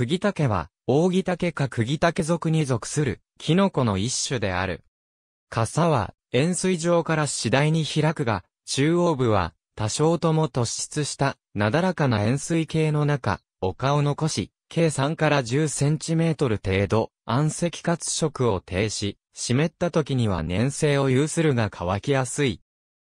釘竹は、扇竹か釘竹属に属する、キノコの一種である。傘は、円錐状から次第に開くが、中央部は、多少とも突出した、なだらかな円錐形の中、丘を残し、計3から10センチメートル程度、暗石活色を停止、湿った時には粘性を有するが乾きやすい。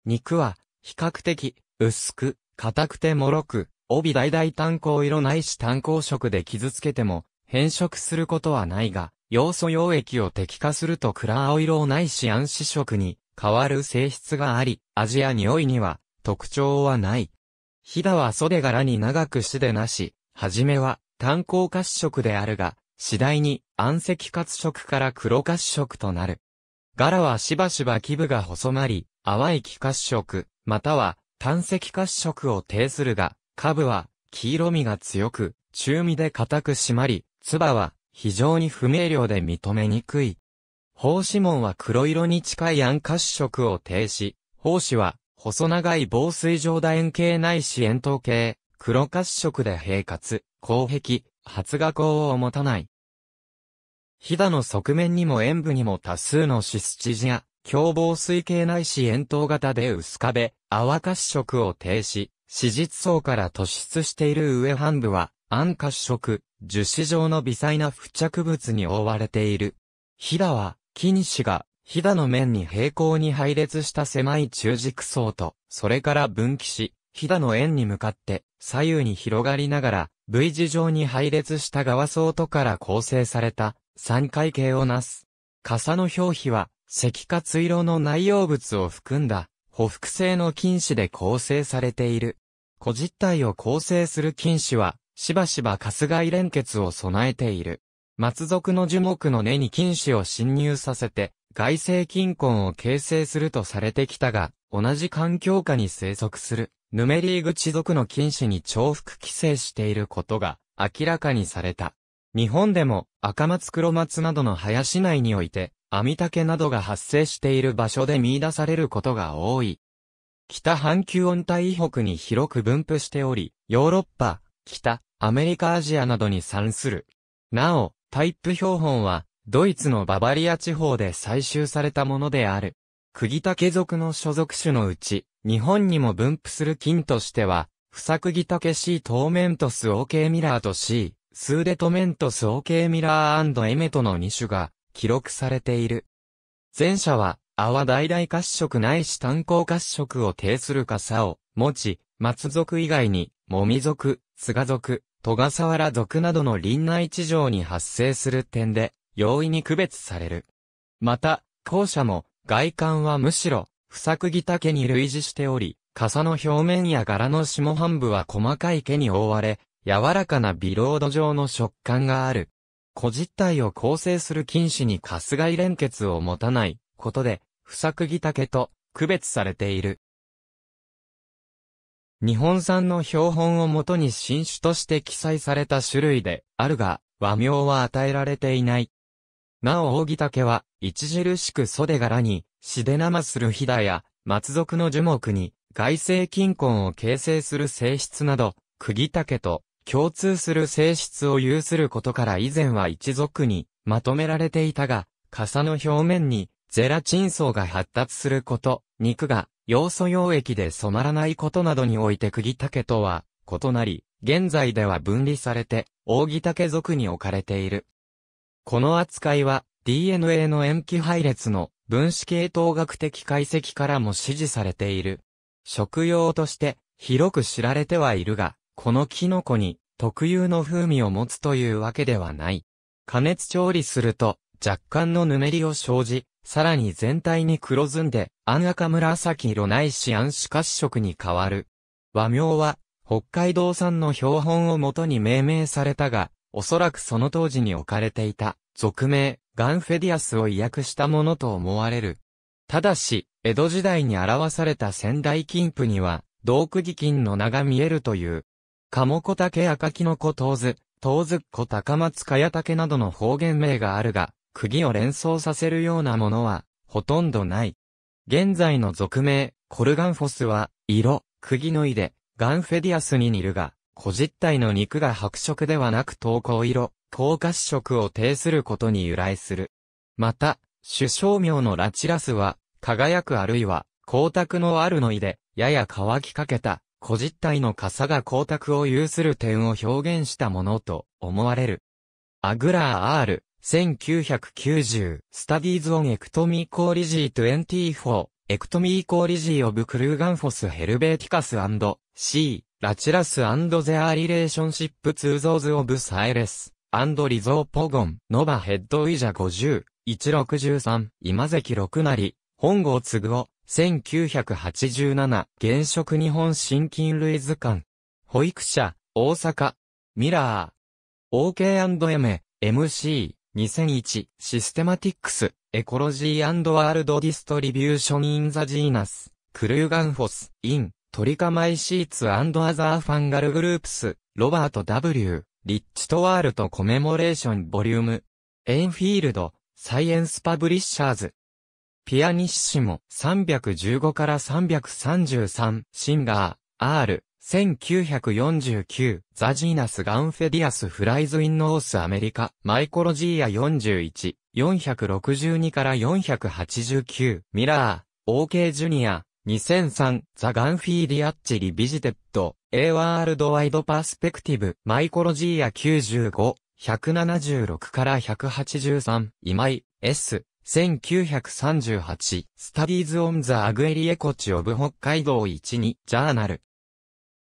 肉は、比較的、薄く、硬くて脆く、帯大々炭鉱色ないし炭鉱色で傷つけても、変色することはないが、要素溶液を滴下すると暗青色をないし暗視色に変わる性質があり、味や匂いには特徴はない。ひだは袖柄に長くしでなし、はじめは炭鉱褐色であるが、次第に暗赤褐色から黒褐色となる。柄はしばしば基部が細まり、淡い気褐色、または炭石褐色を呈するが、下部は黄色みが強く、中身で固く締まり、ツバは非常に不明瞭で認めにくい。胞子紋は黒色に近い暗褐色を呈し、胞子は細長い防水状楕円形ないし円筒形、黒褐色で平滑、後壁、発芽孔を持たない。ひだの側面にも塩部にも多数のシスチジや、凶防水系ないし円筒型で薄壁、泡褐色を停止、脂質層から突出している上半部は、暗褐色、樹脂状の微細な付着物に覆われている。ヒダは、菌糸が、ヒダの面に平行に配列した狭い中軸層と、それから分岐し、ヒダの円に向かって左右に広がりながら V 字状に配列した側層とから構成された三回形をなす。傘の表皮は石化水路の内容物を含んだほふく性の菌糸で構成されている。個実体を構成する菌糸は、しばしばカスガイ連結を備えている。松属の樹木の根に菌糸を侵入させて、外星菌根を形成するとされてきたが、同じ環境下に生息する、ヌメリーグ地属の菌糸に重複寄生していることが明らかにされた。日本でも赤松黒松などの林内において、網竹などが発生している場所で見出されることが多い。北半球温帯以北に広く分布しており、ヨーロッパ、北、アメリカアジアなどに産する。なお、タイプ標本は、ドイツのババリア地方で採集されたものである。釘竹属の所属種のうち、日本にも分布する菌としては、フサクギタケシートーメントスオーケーミラーと C、スーデトメントスオーケーミラーエメトの2種が記録されている。前者は、泡大々褐色ないし炭鉱褐色を呈する傘を持ち、松族以外に、もみ族、菅族、戸笠原族などの林内地上に発生する点で、容易に区別される。また、後者も、外観はむしろ、不作木竹に類似しており、傘の表面や柄の下半部は細かい毛に覆われ、柔らかなビロード状の食感がある。古実体を構成する菌糸に春日井連結を持たないことで、不作木竹と区別されている。日本産の標本をもとに新種として記載された種類であるが、和名は与えられていない。なお、扇竹は、著しく袖柄に、しで生するひだや、松属の樹木に、外生金根を形成する性質など、釘竹と共通する性質を有することから以前は一族にまとめられていたが、傘の表面にゼラチン層が発達すること、肉が要素溶液で染まらないことなどにおいて釘竹とは異なり、現在では分離されて、扇竹族に置かれている。この扱いは DNA の塩基配列の分子系統学的解析からも支持されている。食用として広く知られてはいるが、このキノコに特有の風味を持つというわけではない。加熱調理すると若干のぬめりを生じ、さらに全体に黒ずんで、暗赤紫色ないし暗視褐色に変わる。和名は、北海道産の標本をもとに命名されたが、おそらくその当時に置かれていた、俗名、ガンフェディアスを意訳したものと思われる。ただし、江戸時代に表された仙台金譜には、道区義金の名が見えるという、カモコタケ赤キノコトウズ、トウズッコ高松カヤタケなどの方言名があるが、釘を連想させるようなものは、ほとんどない。現在の俗名、コルガンフォスは、色、釘のいで、ガンフェディアスに似るが、個実体の肉が白色ではなく投稿色、透過色を呈することに由来する。また、主将名のラチラスは、輝くあるいは、光沢のあるのいで、やや乾きかけた、小実体の傘が光沢を有する点を表現したものと思われる。アグラー R、1990、スタディーズオンエクトミーコーリジー24、エクトミーコーリジーオブクルーガンフォスヘルベーティカス &C、ラチラスゼアリレーションシップツーゾーズオブサイレス、アンドリゾーポゴン、ノバヘッドイジャ50、163、今関六なり、本郷継ぐを、1987、現職日本新菌類図鑑。保育者、大阪。ミラー。OK&M、MC、2001、システマティックス、エコロジーワールドディストリビューションインザジーナス、クルーガンフォス、イン、トリカマイシーツアザーファンガルグループス、ロバート W、リッチトワールドコメモレーションボリューム、エインフィールド、サイエンスパブリッシャーズ、ピアニッシモ、315から333、シンガー、R、1949、ザジーナス・ガンフェディアス・フライズ・イン・ノース・アメリカ、マイコロジーヤ41、462から489、ミラー、OK ジュニア、2003、ザ・ガンフィーディアッチ・リビジテッド、A ワールド・ワイド・パースペクティブ、マイコロジーヤ95、176から183、今井、S、1938、スタディーズ・オン・ザ・アグエリエコチ・オブ・北海道12、ジャーナル。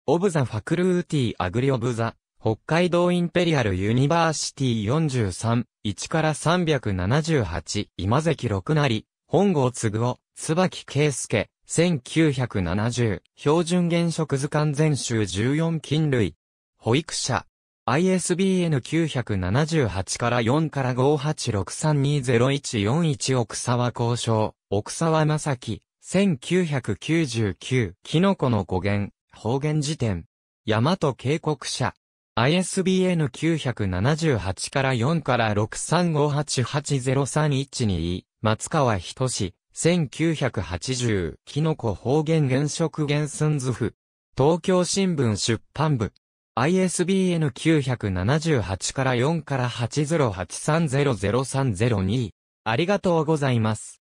オブ・ザ・ファクルーティ・アグリ・オブ・ザ、北海道インペリアル・ユニバーシティ43、1から378、今関六成、本郷継夫、椿圭介、1970、標準現職図鑑全集14金類。保育者、ISBN 978から4から58632014奥沢交渉、奥沢正樹、1999、キノコの語源、方言辞典、大和警告者、ISBN 978から4から6358803122、松川仁志、1980、キノコ方言原色原寸図譜、東京新聞出版部、ISBN 978から4から808300302。ありがとうございます。